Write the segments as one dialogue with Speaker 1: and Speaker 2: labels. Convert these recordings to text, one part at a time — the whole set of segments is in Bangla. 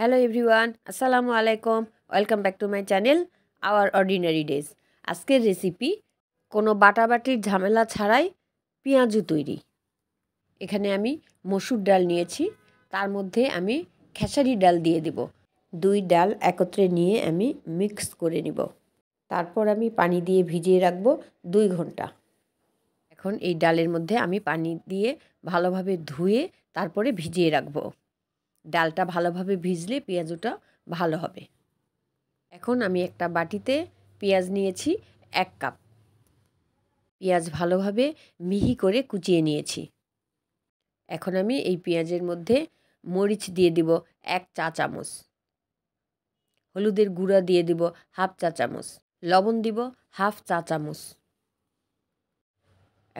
Speaker 1: হ্যালো এভরিওয়ান আসসালামু আলাইকুম welcome back to my channel our ordinary days আজকের রেসিপি কোনো বাটাবাটির ঝামেলা ছাড়াই পেঁয়াজু তৈরি এখানে আমি মসুর ডাল নিয়েছি তার মধ্যে আমি খেসারি ডাল দিয়ে দেব দুই ডাল একত্রে নিয়ে আমি মিক্স করে নিব তারপর আমি পানি দিয়ে ভিজিয়ে রাখব দুই ঘন্টা এখন এই ডালের মধ্যে আমি পানি দিয়ে ভালোভাবে ধুয়ে তারপরে ভিজিয়ে রাখবো ডালটা ভালোভাবে ভিজলে পেঁয়াজুটা ভালো হবে এখন আমি একটা বাটিতে পেঁয়াজ নিয়েছি এক কাপ পেঁয়াজ ভালোভাবে মিহি করে কুচিয়ে নিয়েছি এখন আমি এই পেঁয়াজের মধ্যে মরিচ দিয়ে দিব এক চা চামচ হলুদের গুঁড়া দিয়ে দিব হাফ চা চামচ লবণ দিব হাফ চা চামচ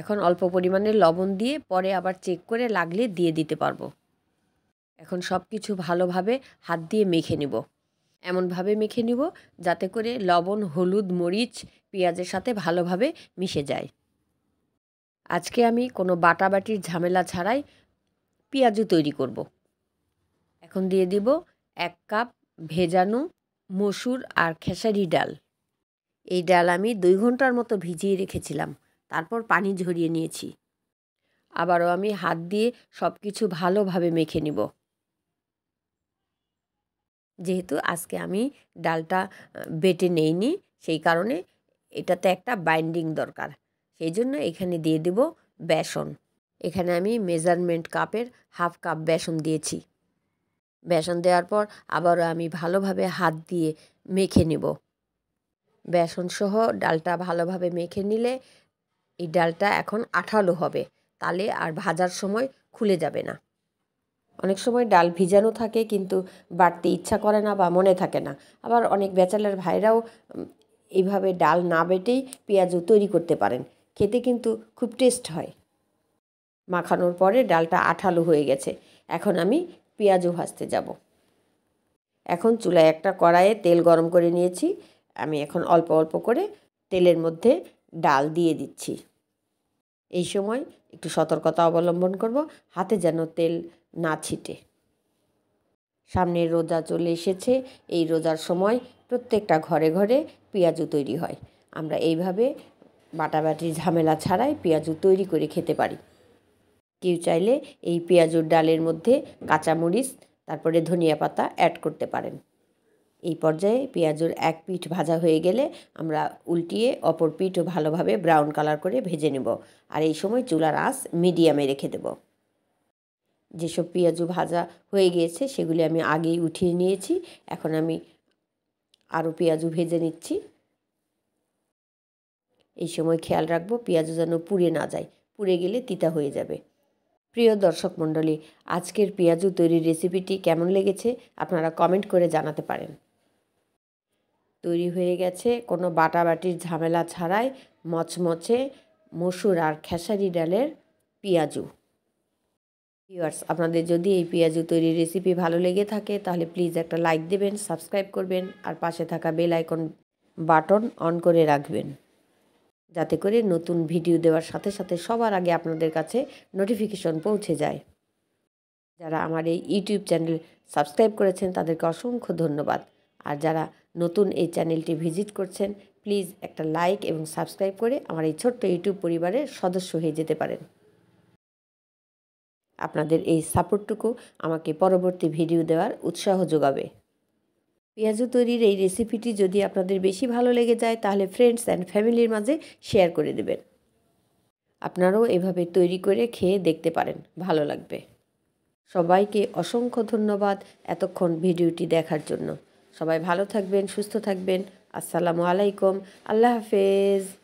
Speaker 1: এখন অল্প পরিমাণে লবণ দিয়ে পরে আবার চেক করে লাগলে দিয়ে দিতে পারবো এখন সব কিছু ভালোভাবে হাত দিয়ে মেখে নিব এমনভাবে মেখে নিব যাতে করে লবণ হলুদ মরিচ পেঁয়াজের সাথে ভালোভাবে মিশে যায় আজকে আমি কোনো বাটাবাটির ঝামেলা ছাড়াই পেঁয়াজও তৈরি করব। এখন দিয়ে দিব এক কাপ ভেজানো মসুর আর খেসারি ডাল এই ডাল আমি দুই ঘন্টার মতো ভিজিয়ে রেখেছিলাম তারপর পানি ঝরিয়ে নিয়েছি আবারও আমি হাত দিয়ে সব কিছু ভালোভাবে মেখে নিব যেহেতু আজকে আমি ডালটা বেটে নেইনি সেই কারণে এটাতে একটা বাইন্ডিং দরকার সেই জন্য এখানে দিয়ে দেব বেসন এখানে আমি মেজারমেন্ট কাপের হাফ কাপ বেসন দিয়েছি বেসন দেওয়ার পর আবারও আমি ভালোভাবে হাত দিয়ে মেখে নেব বেসনসহ ডালটা ভালোভাবে মেখে নিলে এই ডালটা এখন আঠালো হবে তালে আর ভাজার সময় খুলে যাবে না অনেক সময় ডাল ভিজানো থাকে কিন্তু বাড়তে ইচ্ছা করে না বা মনে থাকে না আবার অনেক ব্যাচেলার ভাইরাও এইভাবে ডাল না বেটেই পেঁয়াজও তৈরি করতে পারেন খেতে কিন্তু খুব টেস্ট হয় মাখানোর পরে ডালটা আঠালো হয়ে গেছে এখন আমি পেঁয়াজও ভাজতে যাব এখন চুলায় একটা কড়াইয়ে তেল গরম করে নিয়েছি আমি এখন অল্প অল্প করে তেলের মধ্যে ডাল দিয়ে দিচ্ছি এই সময় একটু সতর্কতা অবলম্বন করব হাতে যেন তেল না ছিটে সামনে রোজা চলে এসেছে এই রোজার সময় প্রত্যেকটা ঘরে ঘরে পেঁয়াজু তৈরি হয় আমরা এইভাবে বাটাবাটির ঝামেলা ছাড়াই পেঁয়াজু তৈরি করে খেতে পারি কেউ চাইলে এই পেঁয়াজুর ডালের মধ্যে কাঁচামরিচ তারপরে ধনিয়া পাতা অ্যাড করতে পারেন এই পর্যায়ে পেঁয়াজুর এক পিঠ ভাজা হয়ে গেলে আমরা উল্টিয়ে অপর পিঠও ভালোভাবে ব্রাউন কালার করে ভেজে নেব আর এই সময় চুলার আঁচ মিডিয়ামে রেখে দেবো যেসব পেঁয়াজু ভাজা হয়ে গিয়েছে সেগুলি আমি আগেই উঠিয়ে নিয়েছি এখন আমি আরও পেঁয়াজু ভেজে নিচ্ছি এই সময় খেয়াল রাখবো পেঁয়াজু যেন পুড়ে না যায় পুড়ে গেলে তিতা হয়ে যাবে প্রিয় দর্শক মণ্ডলী আজকের পেঁয়াজু তৈরির রেসিপিটি কেমন লেগেছে আপনারা কমেন্ট করে জানাতে পারেন তৈরি হয়ে গেছে কোনো বাটাবাটির ঝামেলা ছাড়াই মচমচে মসুর আর খেসারি ডালের পেঁয়াজু ভিউয়ার্স আপনাদের যদি এই পেঁয়াজু তৈরির রেসিপি ভালো লেগে থাকে তাহলে প্লিজ একটা লাইক দেবেন সাবস্ক্রাইব করবেন আর পাশে থাকা বেল আইকন বাটন অন করে রাখবেন যাতে করে নতুন ভিডিও দেওয়ার সাথে সাথে সবার আগে আপনাদের কাছে নোটিফিকেশন পৌঁছে যায় যারা আমার এই ইউটিউব চ্যানেল সাবস্ক্রাইব করেছেন তাদেরকে অসংখ্য ধন্যবাদ আর যারা নতুন এই চ্যানেলটি ভিজিট করছেন প্লিজ একটা লাইক এবং সাবস্ক্রাইব করে আমার এই ছোট্ট ইউটিউব পরিবারের সদস্য হয়ে যেতে পারেন আপনাদের এই সাপোর্টটুকু আমাকে পরবর্তী ভিডিও দেওয়ার উৎসাহ যোগাবে পেঁয়াজু তৈরির এই রেসিপিটি যদি আপনাদের বেশি ভালো লেগে যায় তাহলে ফ্রেন্ডস অ্যান্ড ফ্যামিলির মাঝে শেয়ার করে দেবেন আপনারাও এভাবে তৈরি করে খেয়ে দেখতে পারেন ভালো লাগবে সবাইকে অসংখ্য ধন্যবাদ এতক্ষণ ভিডিওটি দেখার জন্য সবাই ভালো থাকবেন সুস্থ থাকবেন আসসালামু আলাইকুম আল্লাহ হাফেজ